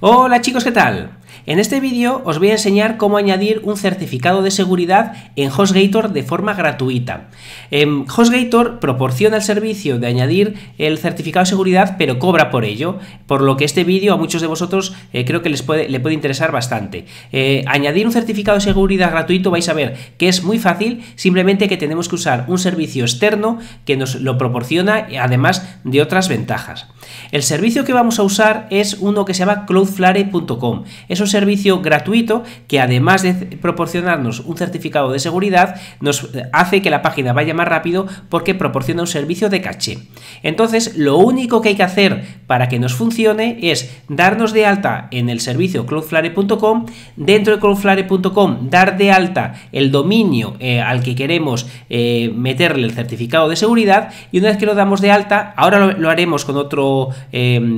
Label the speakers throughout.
Speaker 1: Hola chicos, ¿qué tal? En este vídeo os voy a enseñar cómo añadir un certificado de seguridad en HostGator de forma gratuita. Em, HostGator proporciona el servicio de añadir el certificado de seguridad pero cobra por ello, por lo que este vídeo a muchos de vosotros eh, creo que les puede, le puede interesar bastante. Eh, añadir un certificado de seguridad gratuito vais a ver que es muy fácil, simplemente que tenemos que usar un servicio externo que nos lo proporciona además de otras ventajas. El servicio que vamos a usar es uno que se llama cloudflare.com un servicio gratuito que además de proporcionarnos un certificado de seguridad, nos eh, hace que la página vaya más rápido porque proporciona un servicio de caché. Entonces, lo único que hay que hacer para que nos funcione es darnos de alta en el servicio cloudflare.com, dentro de cloudflare.com dar de alta el dominio eh, al que queremos eh, meterle el certificado de seguridad y una vez que lo damos de alta, ahora lo, haremos con otro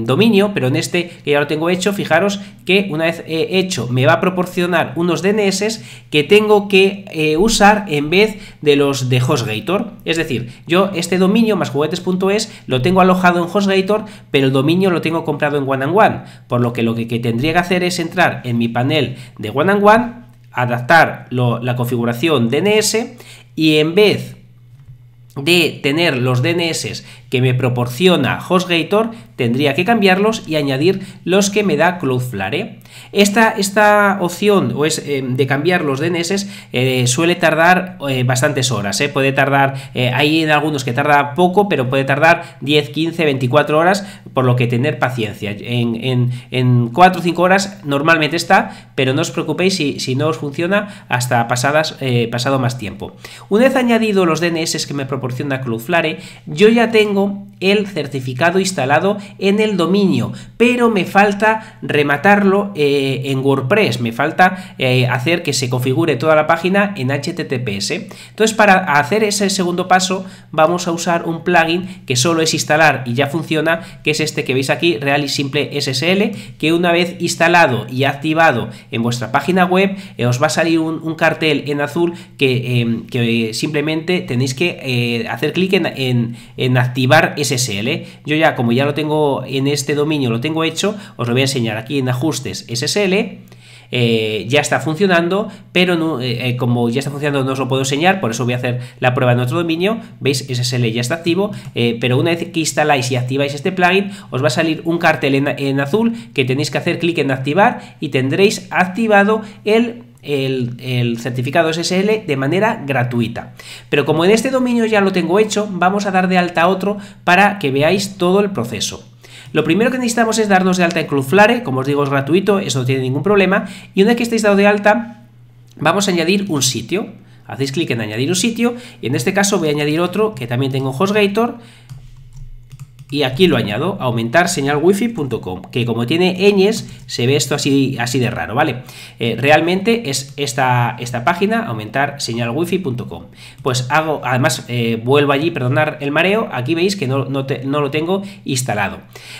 Speaker 1: dominio, pero en este que ya lo tengo hecho, fijaros que una vez hecho me va a proporcionar unos DNS que tengo que eh, usar en vez de los de HostGator. Es decir, yo este dominio más juguetes.es lo tengo alojado en HostGator, pero el dominio lo tengo comprado en One por lo que lo que, tendría que hacer es entrar en mi panel de One adaptar la configuración DNS y en vez de tener los DNS que me proporciona HostGator, tendría que cambiarlos y añadir los que me da Cloudflare. Esta, esta opción o es, eh, de cambiar los DNS eh, suele tardar eh, bastantes horas. Puede tardar, hay en algunos que tarda poco, pero puede tardar 10, 15, 24 horas, por lo que tener paciencia. En, en, 4 o 5 horas normalmente está, pero no os preocupéis si, no os funciona hasta pasadas, pasado más tiempo. Una vez añadido los DNS que me proporciona Cloudflare, yo ya tengo el certificado instalado en el dominio, pero me falta rematarlo eh, en WordPress, me falta eh, hacer que se configure toda la página en HTTPS. Entonces, para hacer ese segundo paso, vamos a usar un plugin que solo es instalar y ya funciona, que es este que veis aquí, Real y Simple SSL, que una vez instalado y activado en vuestra página web, eh, os va a salir un, cartel en azul que, em, simplemente tenéis que hacer clic en, en activar SSL. Yo ya, como ya lo tengo en este dominio, lo tengo hecho, os lo voy a enseñar aquí en ajustes SSL. Eh, ya está funcionando, pero eh, eh, como ya está funcionando no os lo puedo enseñar, por eso voy a hacer la prueba en otro dominio, veis SSL ya está activo, pero una vez que instaláis y activáis este plugin, os va a salir un cartel en azul que tenéis que hacer clic en activar y tendréis activado el el, certificado SSL de manera gratuita. Pero como en este dominio ya lo tengo hecho, vamos a dar de alta otro para que veáis todo el proceso. Lo primero que necesitamos es darnos de alta en Cloudflare, como os digo es gratuito, eso no tiene ningún problema, y una vez que estéis dado de alta, vamos a añadir un sitio. Hacéis clic en añadir un sitio y en este caso voy a añadir otro que también tengo HostGator, y aquí lo añado, aumentar señalwifi.com, que como tiene ñes, se ve esto así, así de raro, ¿vale? Eh, realmente es esta, esta página, aumentar Pues hago, además eh, vuelvo allí, perdonar el mareo, aquí veis que no, lo tengo instalado.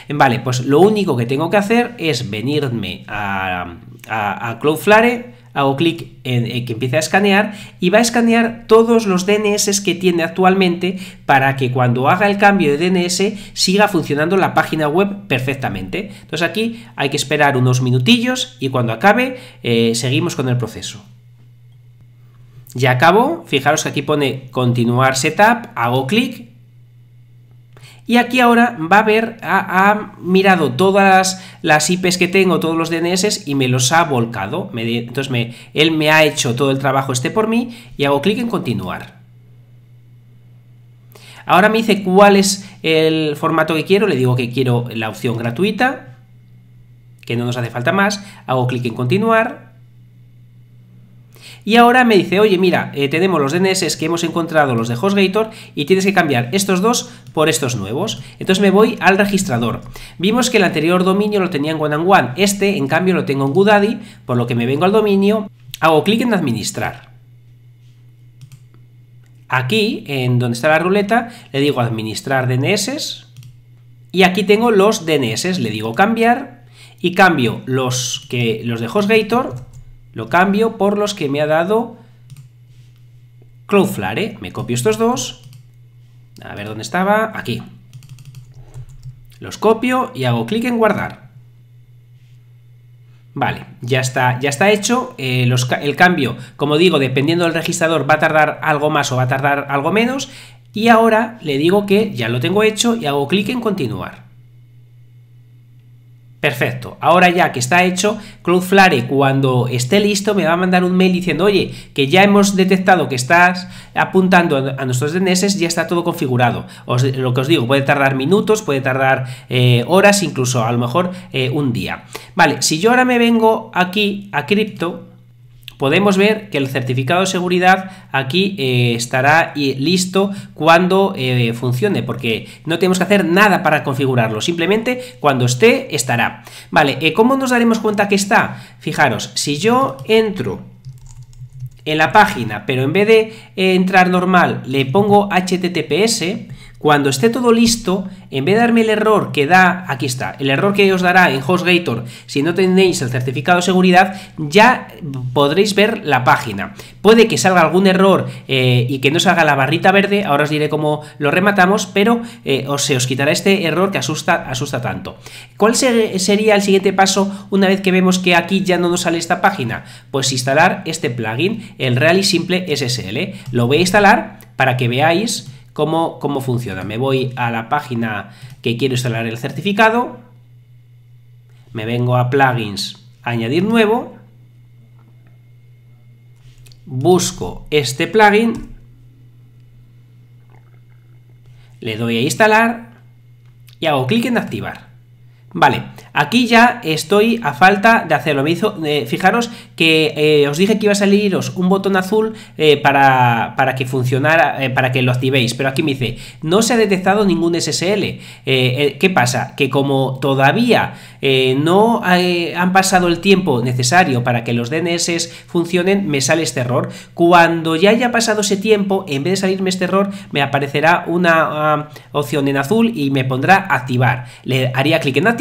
Speaker 1: Vale, pues lo único que tengo que hacer es venirme a, a, a Cloudflare, hago clic en, eh, que empiece a escanear y va a escanear todos los DNS que tiene actualmente para que cuando haga el cambio de DNS siga funcionando la página web perfectamente. Entonces aquí hay que esperar unos minutillos y cuando acabe eh, seguimos con el proceso. Ya acabo, fijaros que aquí pone continuar setup, hago clic y aquí ahora va a ver, ha, mirado todas las, IPs que tengo, todos los DNS y me los ha volcado. entonces me, él me ha hecho todo el trabajo este por mí y hago clic en continuar. Ahora me dice cuál es el formato que quiero, le digo que quiero la opción gratuita, que no nos hace falta más, hago clic en continuar y ahora me dice, oye, mira, eh, tenemos los DNS que hemos encontrado, los de HostGator, y tienes que cambiar estos dos por estos nuevos. Entonces me voy al registrador. Vimos que el anterior dominio lo tenía en One, One. este en cambio lo tengo en GoDaddy, por lo que me vengo al dominio, hago clic en administrar. Aquí, en donde está la ruleta, le digo administrar DNS, y aquí tengo los DNS, le digo cambiar, y cambio los, que, los de HostGator lo cambio por los que me ha dado Cloudflare. ¿eh? Me copio estos dos. A ver dónde estaba. Aquí. Los copio y hago clic en guardar. Vale, ya está, ya está hecho. Eh, el cambio, como digo, dependiendo del registrador, va a tardar algo más o va a tardar algo menos. Y ahora le digo que ya lo tengo hecho y hago clic en continuar. Perfecto. Ahora ya que está hecho, Cloudflare cuando esté listo me va a mandar un mail diciendo, oye, que ya hemos detectado que estás apuntando a nuestros DNS, ya está todo configurado. lo que os digo, puede tardar minutos, puede tardar eh, horas, incluso a lo mejor eh, un día. Vale, si yo ahora me vengo aquí a cripto, podemos ver que el certificado de seguridad aquí eh, estará eh, listo cuando eh, funcione, porque no tenemos que hacer nada para configurarlo, simplemente cuando esté, estará. Vale, ¿cómo nos daremos cuenta que está? Fijaros, si yo entro en la página, pero en vez de entrar normal le pongo HTTPS, cuando esté todo listo, en vez de darme el error que da, aquí está, el error que os dará en HostGator si no tenéis el certificado de seguridad, ya podréis ver la página. Puede que salga algún error eh, y que no salga la barrita verde, ahora os diré cómo lo rematamos, pero eh, se os quitará este error que asusta, asusta tanto. ¿Cuál sería el siguiente paso una vez que vemos que aquí ya no nos sale esta página? Pues instalar este plugin, el Real y Simple SSL. Lo voy a instalar para que veáis ¿Cómo, ¿Cómo funciona? Me voy a la página que quiero instalar el certificado, me vengo a plugins, añadir nuevo, busco este plugin, le doy a instalar y hago clic en activar. Vale, aquí ya estoy a falta de hacerlo. Me hizo, fijaros que eh, os dije que iba a saliros un botón azul eh, para, que funcionara, eh, para que lo activéis, pero aquí me dice, no se ha detectado ningún SSL. ¿Qué pasa? Que como todavía no han pasado el tiempo necesario para que los DNS funcionen, me sale este error. Cuando ya haya pasado ese tiempo, en vez de salirme este error, me aparecerá una ah, opción en azul y me pondrá activar. Le haría clic en activar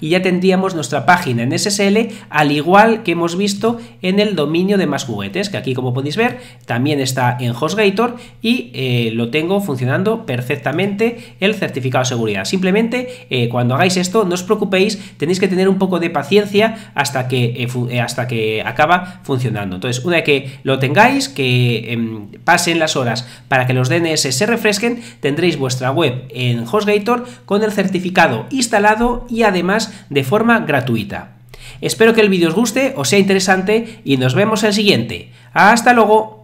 Speaker 1: y ya tendríamos nuestra página en SSL, al igual que hemos visto en el dominio de más juguetes, que aquí como podéis ver también está en HostGator y eh, lo tengo funcionando perfectamente el certificado de seguridad. Simplemente eh, cuando hagáis esto, no os preocupéis, tenéis que tener un poco de paciencia hasta que, eh, hasta que acaba funcionando. Entonces, una vez que lo tengáis, que em, pasen las horas para que los DNS se refresquen, tendréis vuestra web en HostGator con el certificado instalado y además de forma gratuita. Espero que el vídeo os guste, o sea interesante y nos vemos en el siguiente. ¡Hasta luego!